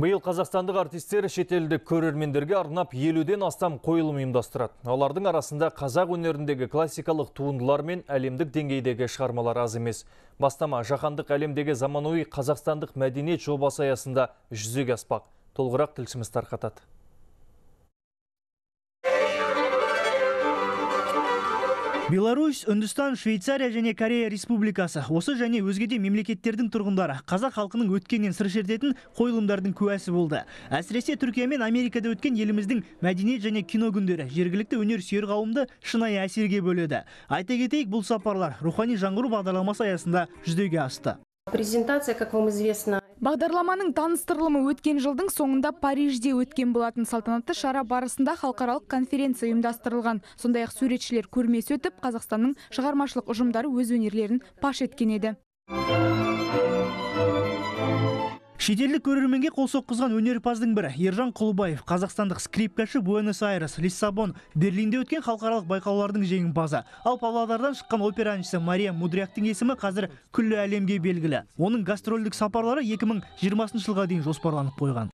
Биыл қазақстандық артистер шетелді көрермендерге арнап елуден астам қойылым ұйымдастырады. Олардың арасында қазақ өнеріндегі классикалық туындылар мен әлемдік деңгейдегі шығармалар аз емес. Бастама жаһандық әлемдегі заманауи қазақстандық мәдениет жобасы аясында жүзеге аспақ. Толғырақ тілшіміз тарқатады. беларусь үндістан швейцария және корея республикасы осы және өзге де мемлекеттердің тұрғындары қазақ халқының өткеннен сыр шертетін қойылымдардың куәсі болды әсіресе түркия мен америкада өткен еліміздің мәдениет және кино күндері жергілікті өнер сүйер қауымды шынайы әсерге бөледі айта кетейік бұл сапарлар рухани жаңғыру бағдарламасы аясында жүзеге асты презентация как вам известно бағдарламаның таныстырылымы өткен жылдың соңында парижде өткен болатын салтанатты шара барысында халықаралық конференция ұйымдастырылған сондай ақ суретшілер көрмесі өтіп қазақстанның шығармашылық ұжымдары өз өнерлерін паш еткен еді шетелдік көрерменге қол соққызған өнерпаздың бірі ержан құлыбаев қазақстандық скрипкашы буэнос айрес лиссабон берлинде өткен халықаралық байқаулардың жеңімпазы ал павлодардан шыққан опера әншісі мария мудряктың есімі қазір күллі әлемге белгілі оның гастрольдік сапарлары 2020 жылға дейін жоспарланып қойған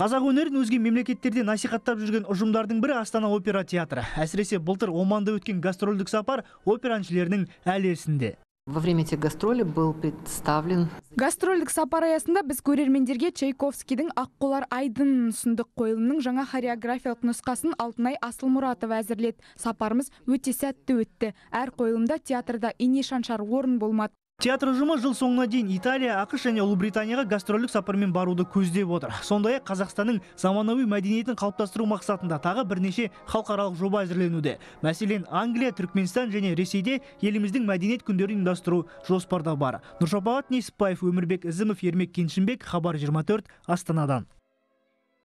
қазақ өнерін өзге мемлекеттерде насихаттап жүрген ұжымдардың бірі астана опера театры әсіресе былтыр оманда өткен гастрольдік сапар опера әншілерінің әлі есінде во время этих гастролей был представлен гастрольдік сапар аясында біз көрермендерге чайковскийдің аққулар айдынын ұсындық қойылымның жаңа хореографиялық нұсқасын алтынай асылмұратова әзірледі сапарымыз өте сәтті өтті әр қойылымда театрда ине шаншар орын болмады театр ұжымы жыл соңына дейін италия ақш және ұлыбританияға гастрольдік сапармен баруды көздеп отыр сондай ақ қазақстанның заманауи мәдениетін қалыптастыру мақсатында тағы бірнеше халықаралық жоба әзірленуде мәселен англия түркменстан және ресейде еліміздің мәдениет күндерін ұйымдастыру жоспарда бар нұршапағат несіпбаев өмірбек ізімов ермек кеншінбек хабар 24 астанадан